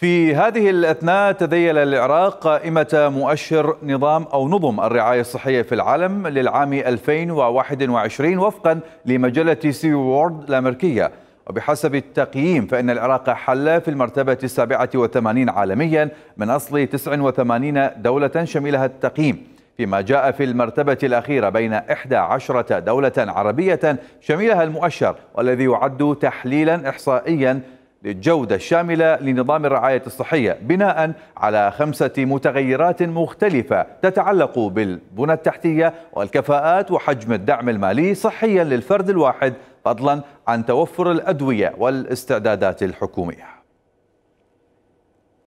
في هذه الأثناء تذيل العراق قائمة مؤشر نظام أو نظم الرعاية الصحية في العالم للعام 2021 وفقا لمجلة سي وورد الأمريكية وبحسب التقييم فإن العراق حل في المرتبة السابعة وثمانين عالميا من أصل 89 دولة شملها التقييم فيما جاء في المرتبة الأخيرة بين 11 دولة عربية شملها المؤشر والذي يعد تحليلا إحصائيا للجودة الشاملة لنظام الرعاية الصحية بناء على خمسة متغيرات مختلفة تتعلق بالبنى التحتية والكفاءات وحجم الدعم المالي صحيا للفرد الواحد فضلا عن توفر الأدوية والاستعدادات الحكومية